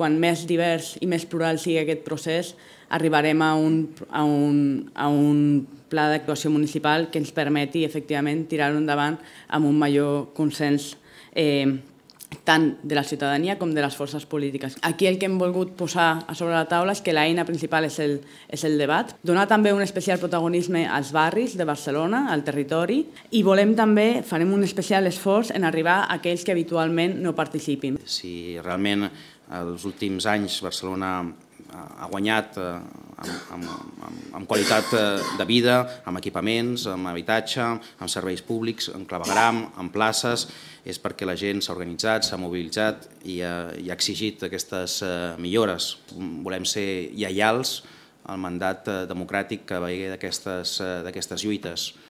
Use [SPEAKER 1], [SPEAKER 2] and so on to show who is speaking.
[SPEAKER 1] quan més divers i més plural sigui aquest procés, arribarem a un, a un, a un pla d'actuació municipal que ens permeti, efectivament, tirar-ho endavant amb un major consens eh, tant de la ciutadania com de les forces polítiques. Aquí el que hem volgut posar a sobre la taula és que l'eina principal és el, és el debat, donar també un especial protagonisme als barris de Barcelona, al territori, i volem també, farem un especial esforç en arribar a aquells que habitualment no participin. Si realment els
[SPEAKER 2] últims anys Barcelona ha guanyat eh, amb, amb, amb, amb qualitat eh, de vida, amb equipaments, amb habitatge, amb serveis públics, amb clavegram, amb places, és perquè la gent s'ha organitzat, s'ha mobilitzat i ha, i ha exigit aquestes eh, millores. Volem ser lleials al mandat eh, democràtic que veia d'aquestes lluites.